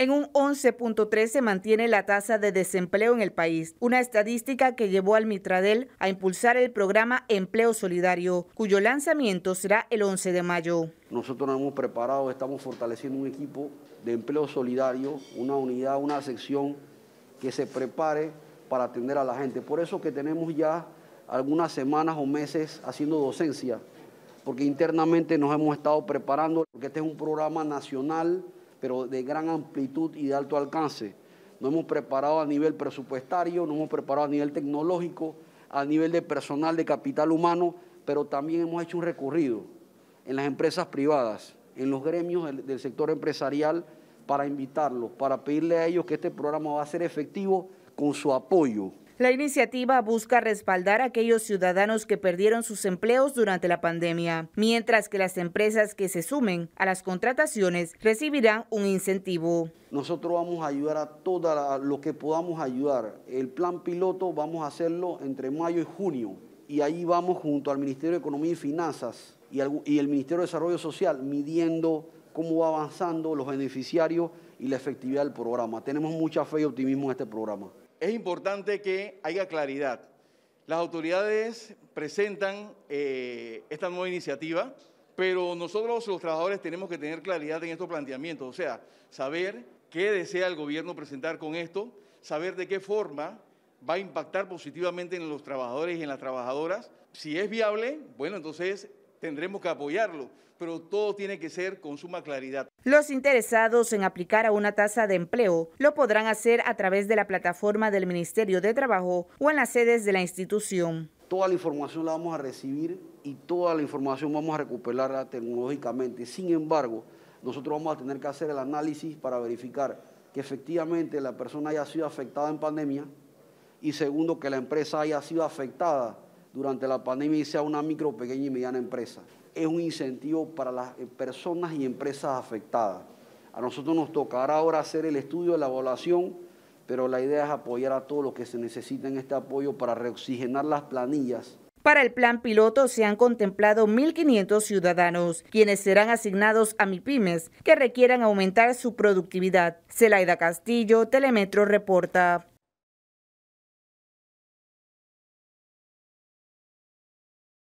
En un 11.3 se mantiene la tasa de desempleo en el país, una estadística que llevó al Mitradel a impulsar el programa Empleo Solidario, cuyo lanzamiento será el 11 de mayo. Nosotros nos hemos preparado, estamos fortaleciendo un equipo de empleo solidario, una unidad, una sección que se prepare para atender a la gente. Por eso que tenemos ya algunas semanas o meses haciendo docencia, porque internamente nos hemos estado preparando, porque este es un programa nacional pero de gran amplitud y de alto alcance. No hemos preparado a nivel presupuestario, no hemos preparado a nivel tecnológico, a nivel de personal, de capital humano, pero también hemos hecho un recorrido en las empresas privadas, en los gremios del, del sector empresarial, para invitarlos, para pedirle a ellos que este programa va a ser efectivo con su apoyo la iniciativa busca respaldar a aquellos ciudadanos que perdieron sus empleos durante la pandemia, mientras que las empresas que se sumen a las contrataciones recibirán un incentivo. Nosotros vamos a ayudar a todos lo que podamos ayudar. El plan piloto vamos a hacerlo entre mayo y junio y ahí vamos junto al Ministerio de Economía y Finanzas y el Ministerio de Desarrollo Social midiendo cómo va avanzando los beneficiarios y la efectividad del programa. Tenemos mucha fe y optimismo en este programa es importante que haya claridad. Las autoridades presentan eh, esta nueva iniciativa, pero nosotros los trabajadores tenemos que tener claridad en estos planteamientos, o sea, saber qué desea el gobierno presentar con esto, saber de qué forma va a impactar positivamente en los trabajadores y en las trabajadoras. Si es viable, bueno, entonces tendremos que apoyarlo, pero todo tiene que ser con suma claridad. Los interesados en aplicar a una tasa de empleo lo podrán hacer a través de la plataforma del Ministerio de Trabajo o en las sedes de la institución. Toda la información la vamos a recibir y toda la información vamos a recuperarla tecnológicamente. Sin embargo, nosotros vamos a tener que hacer el análisis para verificar que efectivamente la persona haya sido afectada en pandemia y segundo, que la empresa haya sido afectada durante la pandemia y sea una micro, pequeña y mediana empresa. Es un incentivo para las personas y empresas afectadas. A nosotros nos tocará ahora hacer el estudio de la evaluación, pero la idea es apoyar a todos los que se necesiten este apoyo para reoxigenar las planillas para el plan piloto se han contemplado 1.500 ciudadanos, quienes serán asignados a MIPIMES que requieran aumentar su productividad. Celaida Castillo, Telemetro Reporta.